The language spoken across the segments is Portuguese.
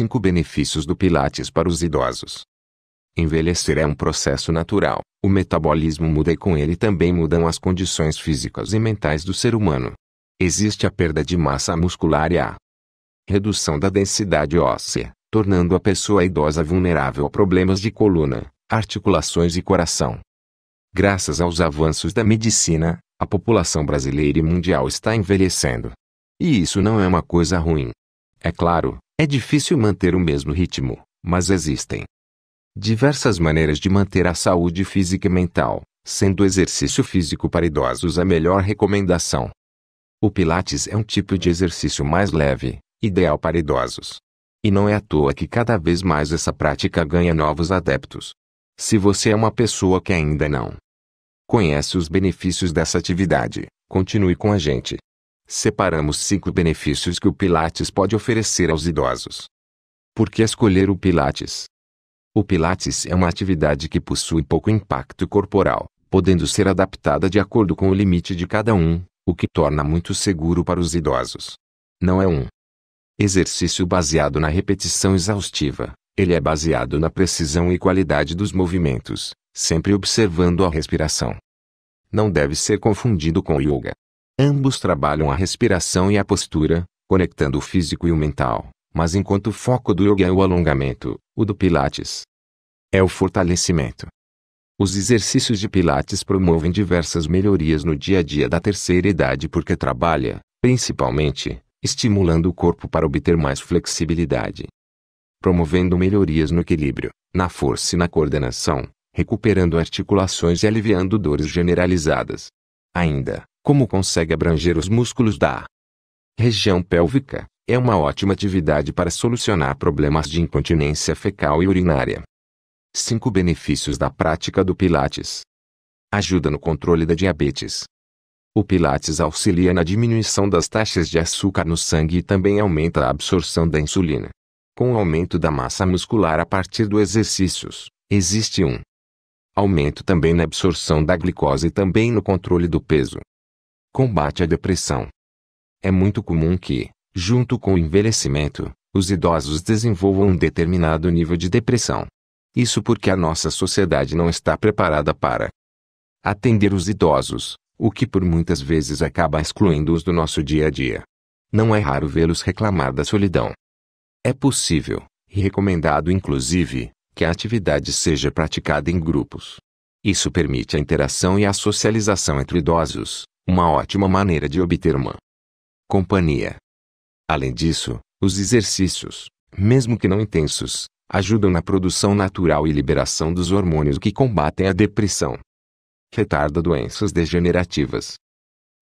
5 benefícios do Pilates para os idosos. Envelhecer é um processo natural. O metabolismo muda e com ele também mudam as condições físicas e mentais do ser humano. Existe a perda de massa muscular e a redução da densidade óssea, tornando a pessoa idosa vulnerável a problemas de coluna, articulações e coração. Graças aos avanços da medicina, a população brasileira e mundial está envelhecendo. E isso não é uma coisa ruim. É claro, é difícil manter o mesmo ritmo, mas existem diversas maneiras de manter a saúde física e mental, sendo o exercício físico para idosos a melhor recomendação. O Pilates é um tipo de exercício mais leve, ideal para idosos. E não é à toa que cada vez mais essa prática ganha novos adeptos. Se você é uma pessoa que ainda não conhece os benefícios dessa atividade, continue com a gente. Separamos cinco benefícios que o Pilates pode oferecer aos idosos. Por que escolher o Pilates? O Pilates é uma atividade que possui pouco impacto corporal, podendo ser adaptada de acordo com o limite de cada um, o que torna muito seguro para os idosos. Não é um exercício baseado na repetição exaustiva, ele é baseado na precisão e qualidade dos movimentos, sempre observando a respiração. Não deve ser confundido com yoga. Ambos trabalham a respiração e a postura, conectando o físico e o mental, mas enquanto o foco do yoga é o alongamento, o do pilates é o fortalecimento. Os exercícios de pilates promovem diversas melhorias no dia a dia da terceira idade porque trabalha, principalmente, estimulando o corpo para obter mais flexibilidade, promovendo melhorias no equilíbrio, na força e na coordenação, recuperando articulações e aliviando dores generalizadas. Ainda, como consegue abranger os músculos da região pélvica, é uma ótima atividade para solucionar problemas de incontinência fecal e urinária. 5 benefícios da prática do Pilates. Ajuda no controle da diabetes. O Pilates auxilia na diminuição das taxas de açúcar no sangue e também aumenta a absorção da insulina. Com o aumento da massa muscular a partir dos exercícios, existe um aumento também na absorção da glicose e também no controle do peso. Combate à depressão. É muito comum que, junto com o envelhecimento, os idosos desenvolvam um determinado nível de depressão. Isso porque a nossa sociedade não está preparada para atender os idosos, o que por muitas vezes acaba excluindo-os do nosso dia a dia. Não é raro vê-los reclamar da solidão. É possível, e recomendado inclusive, que a atividade seja praticada em grupos. Isso permite a interação e a socialização entre idosos, uma ótima maneira de obter uma companhia. Além disso, os exercícios, mesmo que não intensos, ajudam na produção natural e liberação dos hormônios que combatem a depressão. Retarda doenças degenerativas.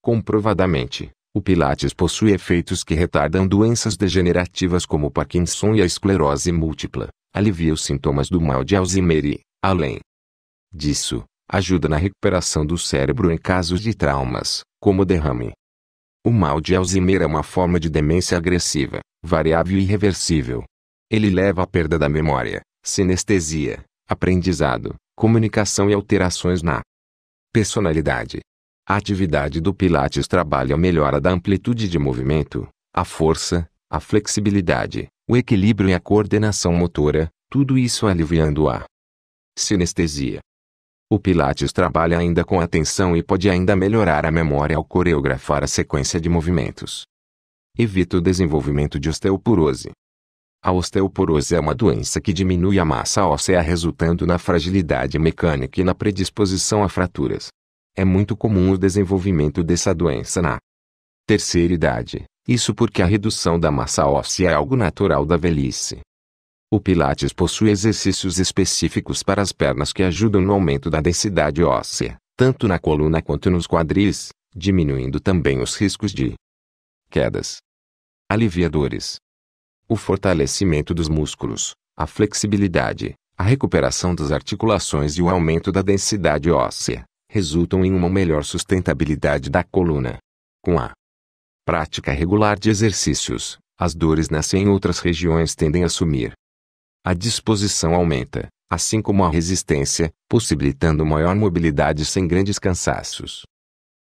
Comprovadamente, o Pilates possui efeitos que retardam doenças degenerativas como Parkinson e a esclerose múltipla, alivia os sintomas do mal de Alzheimer e, além disso, ajuda na recuperação do cérebro em casos de traumas, como derrame. O mal de Alzheimer é uma forma de demência agressiva, variável e irreversível. Ele leva à perda da memória, sinestesia, aprendizado, comunicação e alterações na personalidade. A atividade do Pilates trabalha a melhora da amplitude de movimento, a força, a flexibilidade, o equilíbrio e a coordenação motora, tudo isso aliviando a sinestesia. O Pilates trabalha ainda com atenção e pode ainda melhorar a memória ao coreografar a sequência de movimentos. Evita o desenvolvimento de osteoporose. A osteoporose é uma doença que diminui a massa óssea, resultando na fragilidade mecânica e na predisposição a fraturas. É muito comum o desenvolvimento dessa doença na terceira idade, isso porque a redução da massa óssea é algo natural da velhice. O Pilates possui exercícios específicos para as pernas que ajudam no aumento da densidade óssea, tanto na coluna quanto nos quadris, diminuindo também os riscos de quedas, aliviadores, o fortalecimento dos músculos, a flexibilidade, a recuperação das articulações e o aumento da densidade óssea resultam em uma melhor sustentabilidade da coluna. Com a prática regular de exercícios, as dores nascem em outras regiões tendem a sumir. A disposição aumenta, assim como a resistência, possibilitando maior mobilidade sem grandes cansaços.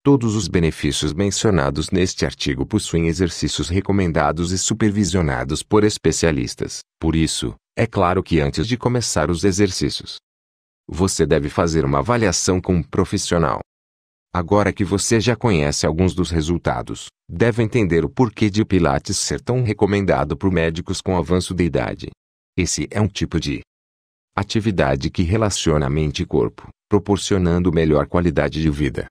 Todos os benefícios mencionados neste artigo possuem exercícios recomendados e supervisionados por especialistas. Por isso, é claro que antes de começar os exercícios, você deve fazer uma avaliação com um profissional. Agora que você já conhece alguns dos resultados, deve entender o porquê de Pilates ser tão recomendado por médicos com avanço de idade. Esse é um tipo de atividade que relaciona mente e corpo, proporcionando melhor qualidade de vida.